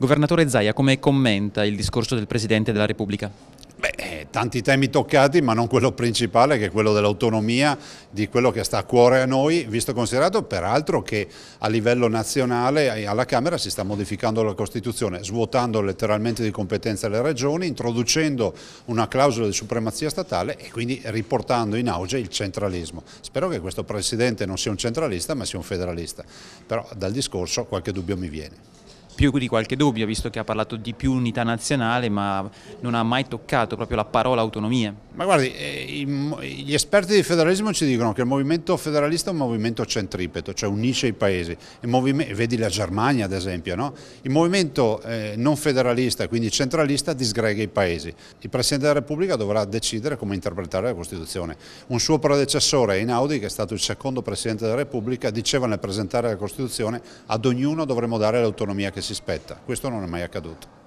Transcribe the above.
Governatore Zaia, come commenta il discorso del Presidente della Repubblica? Beh, eh, tanti temi toccati, ma non quello principale che è quello dell'autonomia, di quello che sta a cuore a noi, visto e considerato peraltro che a livello nazionale alla Camera si sta modificando la Costituzione, svuotando letteralmente di competenza le regioni, introducendo una clausola di supremazia statale e quindi riportando in auge il centralismo. Spero che questo Presidente non sia un centralista ma sia un federalista, però dal discorso qualche dubbio mi viene più di qualche dubbio, visto che ha parlato di più unità nazionale, ma non ha mai toccato proprio la parola autonomia. Ma guardi, eh, gli esperti di federalismo ci dicono che il movimento federalista è un movimento centripeto, cioè unisce i paesi. vedi la Germania ad esempio, no? Il movimento eh, non federalista, quindi centralista, disgrega i paesi. Il Presidente della Repubblica dovrà decidere come interpretare la Costituzione. Un suo predecessore, Einaudi, che è stato il secondo Presidente della Repubblica, diceva nel presentare la Costituzione ad ognuno dovremmo dare l'autonomia che si si spetta. Questo non è mai accaduto.